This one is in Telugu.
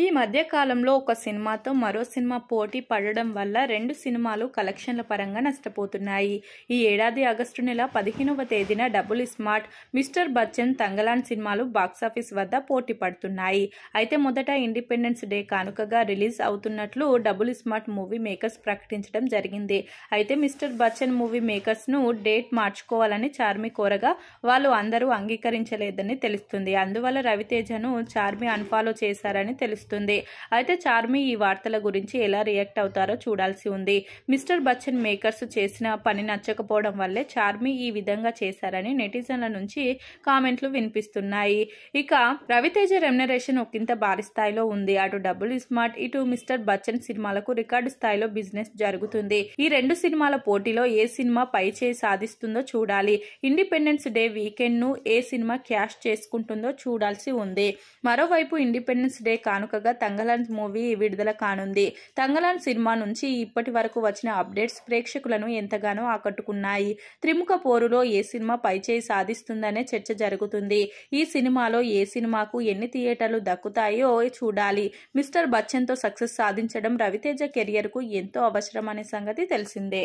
ఈ మధ్యకాలంలో ఒక సినిమాతో మరో సినిమా పోటీ పడడం వల్ల రెండు సినిమాలు కలెక్షన్ల పరంగా నష్టపోతున్నాయి ఈ ఏడాది ఆగస్టు నెల పదిహేనవ తేదీన double smart mister Bachchan Thangalaan సినిమాలు బాక్సాఫీస్ వద్ద పోటీ పడుతున్నాయి అయితే మొదట ఇండిపెండెన్స్ డే కానుకగా రిలీజ్ అవుతున్నట్లు డబుల్ స్మార్ట్ మూవీ మేకర్స్ ప్రకటించడం జరిగింది అయితే మిస్టర్ బచ్చన్ మూవీ మేకర్స్ను డేట్ మార్చుకోవాలని చార్మి కోరగా వాళ్ళు అందరూ అంగీకరించలేదని తెలుస్తుంది అందువల్ల రవితేజను చార్మి అన్ఫాలో చేశారని తెలుస్తుంది కనిపిస్తుంది అయితే చార్మి ఈ వార్తల గురించి ఎలా రియాక్ట్ అవుతారో చూడాల్సి ఉంది మిస్టర్ బచ్చన్ మేకర్స్ చేసిన పని నచ్చకపోవడం వల్లే చార్మి ఈ విధంగా చేశారని నెటిజన్ల నుంచి కామెంట్లు వినిపిస్తున్నాయి ఇక రవితేజ రెమ్యునరేషన్ ఒకంత భారీ స్థాయిలో ఉంది అటు డబుల్ స్మార్ట్ ఇటు మిస్టర్ బచ్చన్ సినిమాలకు రికార్డు స్థాయిలో బిజినెస్ జరుగుతుంది ఈ రెండు సినిమాల పోటీలో ఏ సినిమా పై చేయి సాధిస్తుందో చూడాలి ఇండిపెండెన్స్ డే వీకెండ్ ను ఏ సినిమా క్యాష్ చేసుకుంటుందో చూడాల్సి ఉంది మరోవైపు ఇండిపెండెన్స్ డే కానుక చక్కగా తంగలాన్ మూవీ విడుదల కానుంది తంగలాన్ సినిమా నుంచి ఇప్పటి వరకు వచ్చిన అప్డేట్స్ ప్రేక్షకులను ఎంతగానో ఆకట్టుకున్నాయి త్రిముఖ పోరులో ఏ సినిమా పైచేయి సాధిస్తుందనే చర్చ జరుగుతుంది ఈ సినిమాలో ఏ సినిమాకు ఎన్ని థియేటర్లు దక్కుతాయో చూడాలి మిస్టర్ బచ్చన్తో సక్సెస్ సాధించడం రవితేజ కెరియర్కు ఎంతో అనే సంగతి తెలిసిందే